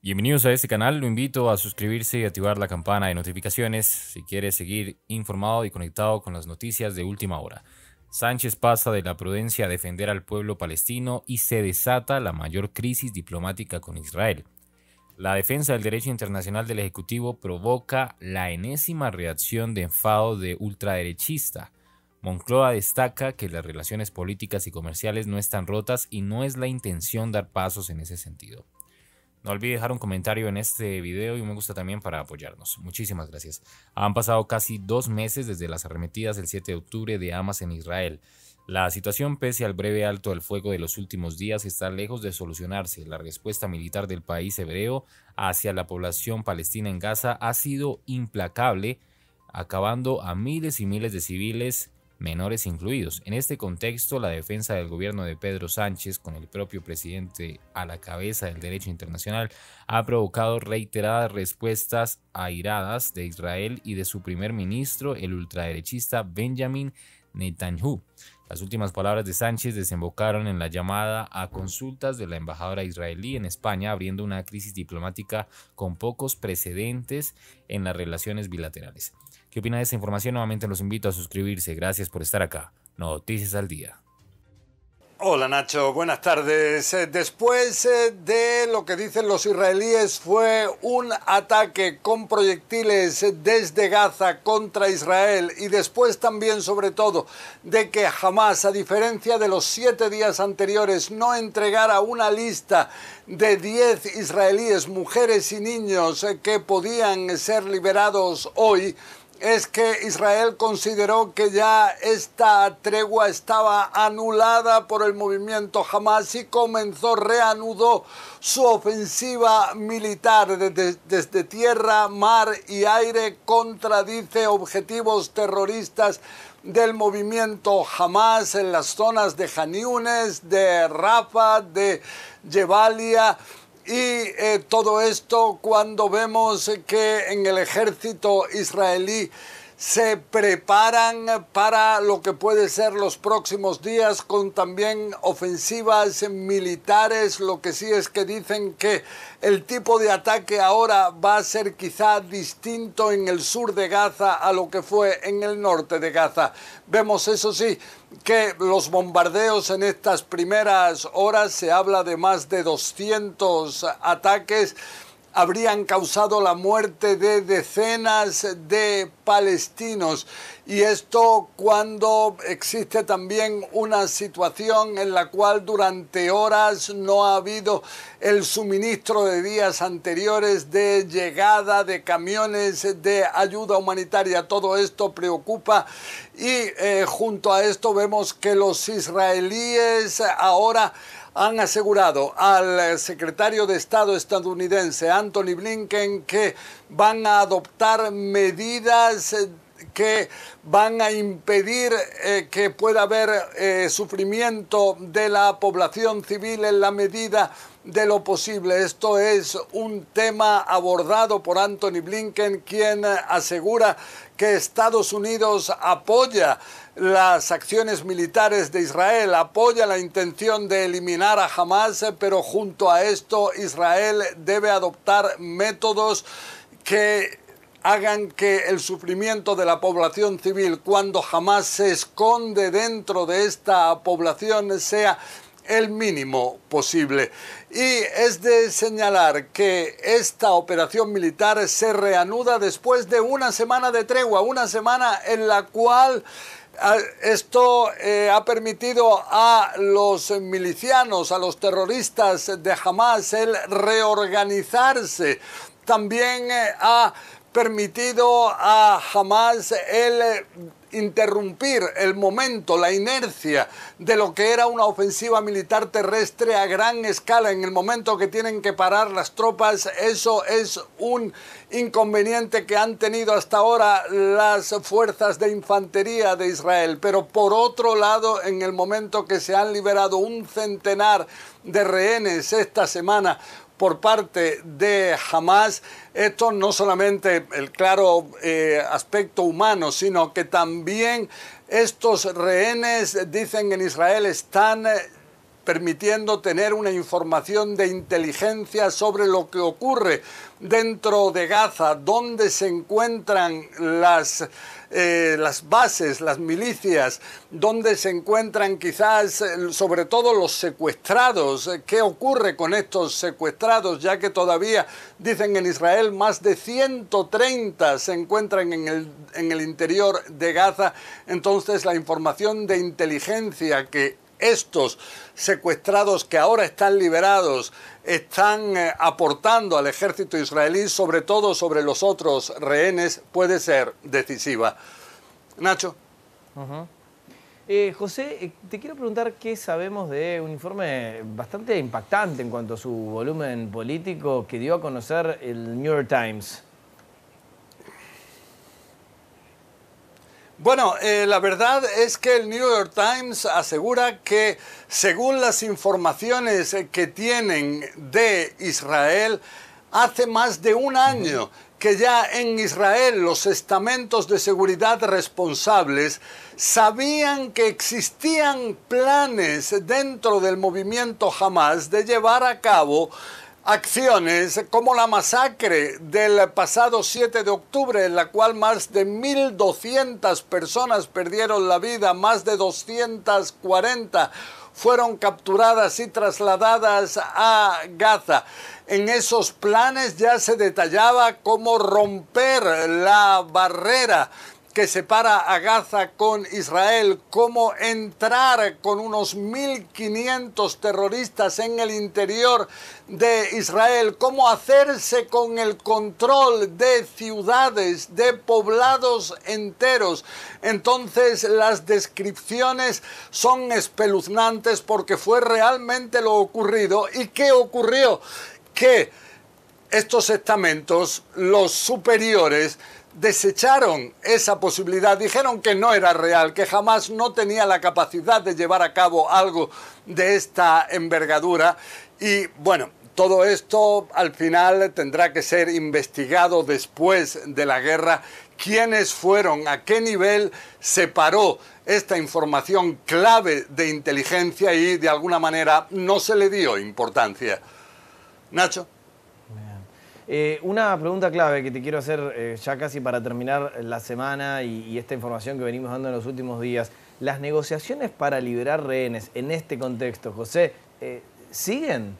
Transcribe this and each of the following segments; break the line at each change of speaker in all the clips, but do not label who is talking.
Bienvenidos a este canal, lo invito a suscribirse y activar la campana de notificaciones si quieres seguir informado y conectado con las noticias de última hora. Sánchez pasa de la prudencia a defender al pueblo palestino y se desata la mayor crisis diplomática con Israel. La defensa del derecho internacional del Ejecutivo provoca la enésima reacción de enfado de ultraderechista. Moncloa destaca que las relaciones políticas y comerciales no están rotas y no es la intención dar pasos en ese sentido. No olvide dejar un comentario en este video y un me gusta también para apoyarnos. Muchísimas gracias. Han pasado casi dos meses desde las arremetidas del 7 de octubre de Hamas en Israel. La situación, pese al breve alto del fuego de los últimos días, está lejos de solucionarse. La respuesta militar del país hebreo hacia la población palestina en Gaza ha sido implacable, acabando a miles y miles de civiles menores incluidos. En este contexto, la defensa del gobierno de Pedro Sánchez, con el propio presidente a la cabeza del derecho internacional, ha provocado reiteradas respuestas airadas de Israel y de su primer ministro, el ultraderechista Benjamin Netanyahu. Las últimas palabras de Sánchez desembocaron en la llamada a consultas de la embajadora israelí en España, abriendo una crisis diplomática con pocos precedentes en las relaciones bilaterales. ¿Qué opina de esta información? Nuevamente los invito a suscribirse. Gracias por estar acá. Noticias al día.
Hola Nacho, buenas tardes. Eh, después eh, de lo que dicen los israelíes fue un ataque con proyectiles eh, desde Gaza contra Israel y después también sobre todo de que jamás, a diferencia de los siete días anteriores, no entregara una lista de 10 israelíes, mujeres y niños que podían ser liberados hoy, es que Israel consideró que ya esta tregua estaba anulada por el movimiento Hamas y comenzó, reanudó su ofensiva militar desde, tierra, mar y aire, contradice objetivos terroristas del movimiento Hamas en las zonas de Janiunes, de Rafa, de Jebalia, y eh, todo esto cuando vemos que en el ejército israelí se preparan para lo que puede ser los próximos días con también ofensivas militares. Lo que sí es que dicen que el tipo de ataque ahora va a ser quizá distinto en el sur de Gaza a lo que fue en el norte de Gaza. Vemos eso sí que los bombardeos en estas primeras horas se habla de más de 200 ataques habrían causado la muerte de decenas de palestinos. Y esto cuando existe también una situación en la cual durante horas no ha habido el suministro de días anteriores de llegada de camiones de ayuda humanitaria. Todo esto preocupa y eh, junto a esto vemos que los israelíes ahora han asegurado al secretario de Estado estadounidense Anthony Blinken que van a adoptar medidas eh, que van a impedir eh, que pueda haber eh, sufrimiento de la población civil en la medida de lo posible. Esto es un tema abordado por Anthony Blinken, quien asegura que Estados Unidos apoya las acciones militares de Israel, apoya la intención de eliminar a Hamas, pero junto a esto Israel debe adoptar métodos que hagan que el sufrimiento de la población civil cuando jamás se esconde dentro de esta población sea el mínimo posible. Y es de señalar que esta operación militar se reanuda después de una semana de tregua, una semana en la cual ah, esto eh, ha permitido a los milicianos, a los terroristas de Hamas, el reorganizarse. También eh, ha permitido a Hamas el interrumpir el momento, la inercia de lo que era una ofensiva militar terrestre a gran escala en el momento que tienen que parar las tropas. Eso es un inconveniente que han tenido hasta ahora las fuerzas de infantería de Israel. Pero por otro lado, en el momento que se han liberado un centenar de rehenes esta semana, por parte de Hamas. Esto no solamente el claro eh, aspecto humano, sino que también estos rehenes, dicen en Israel, están eh, permitiendo tener una información de inteligencia sobre lo que ocurre dentro de Gaza, dónde se encuentran las, eh, las bases, las milicias, dónde se encuentran quizás eh, sobre todo los secuestrados, eh, qué ocurre con estos secuestrados, ya que todavía dicen en Israel más de 130 se encuentran en el, en el interior de Gaza, entonces la información de inteligencia que estos secuestrados que ahora están liberados están eh, aportando al ejército israelí, sobre todo sobre los otros rehenes, puede ser decisiva. Nacho.
Eh, José, eh, te quiero preguntar qué sabemos de un informe bastante impactante en cuanto a su volumen político que dio a conocer el New York Times.
Bueno, eh, la verdad es que el New York Times asegura que según las informaciones que tienen de Israel, hace más de un año que ya en Israel los estamentos de seguridad responsables sabían que existían planes dentro del movimiento Hamas de llevar a cabo acciones como la masacre del pasado 7 de octubre, en la cual más de 1.200 personas perdieron la vida, más de 240 fueron capturadas y trasladadas a Gaza. En esos planes ya se detallaba cómo romper la barrera que separa a Gaza con Israel, cómo entrar con unos 1.500 terroristas en el interior de Israel, cómo hacerse con el control de ciudades, de poblados enteros. Entonces las descripciones son espeluznantes porque fue realmente lo ocurrido. ¿Y qué ocurrió? Que estos estamentos, los superiores, desecharon esa posibilidad, dijeron que no era real, que jamás no tenía la capacidad de llevar a cabo algo de esta envergadura y bueno, todo esto al final tendrá que ser investigado después de la guerra. ¿Quiénes fueron? ¿A qué nivel se paró esta información clave de inteligencia y de alguna manera no se le dio importancia?
Nacho. Eh, una pregunta clave que te quiero hacer eh, ya casi para terminar la semana y, esta información que venimos dando en los últimos días. Las negociaciones para liberar rehenes en este contexto, José, eh, ¿siguen?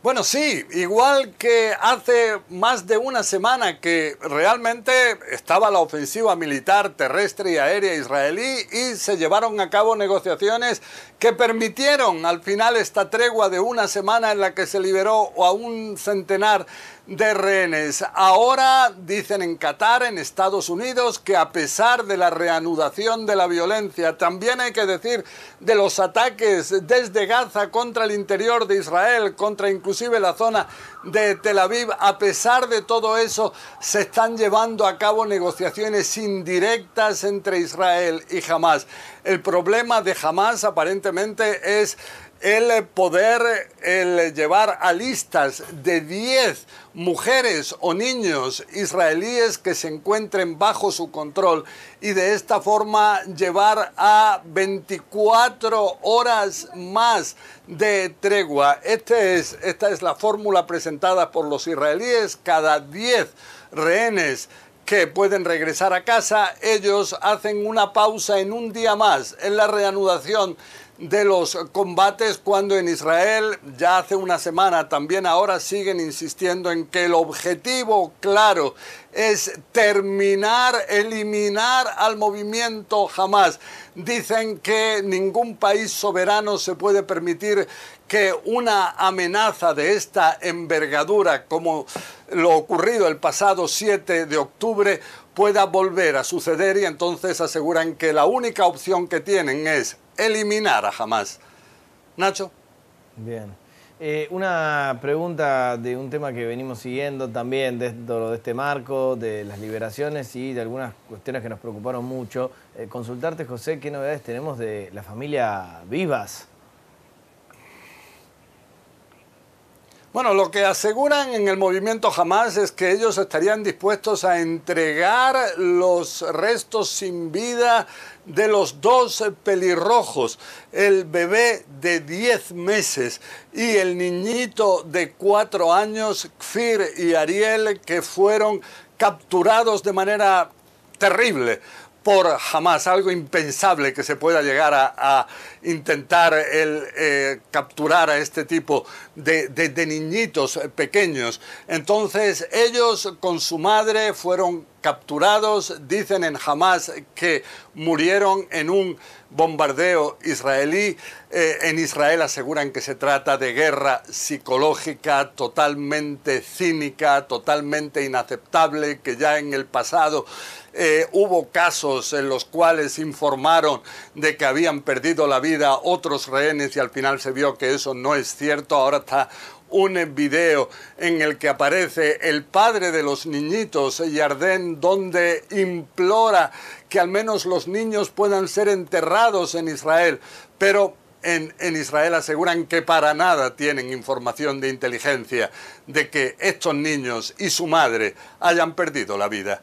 Bueno, sí, igual que hace más de una semana que realmente estaba la ofensiva militar terrestre y aérea israelí y se llevaron a cabo negociaciones que permitieron al final esta tregua de una semana en la que se liberó a un centenar de rehenes. Ahora dicen en Qatar, en Estados Unidos, que a pesar de la reanudación de la violencia, también hay que decir de los ataques desde Gaza contra el interior de Israel, contra incluso inclusive la zona de Tel Aviv. A pesar de todo eso, se están llevando a cabo negociaciones indirectas entre Israel y Hamas. El problema de Hamas aparentemente es el poder el llevar a listas de 10 mujeres o niños israelíes que se encuentren bajo su control y de esta forma llevar a 24 horas más de tregua. Este es, esta es la fórmula presentada por los israelíes. Cada 10 rehenes que pueden regresar a casa, ellos hacen una pausa en un día más en la reanudación de los combates cuando en Israel ya hace una semana también ahora siguen insistiendo en que el objetivo claro es terminar, eliminar al movimiento jamás. Dicen que ningún país soberano se puede permitir que una amenaza de esta envergadura, como lo ocurrido el pasado 7 de octubre, pueda volver a suceder y entonces aseguran que la única opción que tienen es eliminar a jamás.
Nacho. Bien. Eh, una pregunta de un tema que venimos siguiendo también dentro de este marco, de las liberaciones y de algunas cuestiones que nos preocuparon mucho. Eh, consultarte, José, ¿qué novedades tenemos de la familia Vivas?
Bueno, lo que aseguran en el movimiento Jamás es que ellos estarían dispuestos a entregar los restos sin vida de los dos pelirrojos, el bebé de 10 meses y el niñito de 4 años, Kfir y Ariel, que fueron capturados de manera terrible por jamás, algo impensable que se pueda llegar a, intentar el, eh, capturar a este tipo de niñitos pequeños. Entonces ellos con su madre fueron capturados dicen en Hamas que murieron en un bombardeo israelí. Eh, en Israel aseguran que se trata de guerra psicológica totalmente cínica, totalmente inaceptable, que ya en el pasado eh, hubo casos en los cuales informaron de que habían perdido la vida otros rehenes y al final se vio que eso no es cierto. Ahora está un video en el que aparece el padre de los niñitos, Yardén, donde implora que al menos los niños puedan ser enterrados en Israel. Pero en, Israel aseguran que para nada tienen información de inteligencia de que estos niños y su madre hayan perdido la vida.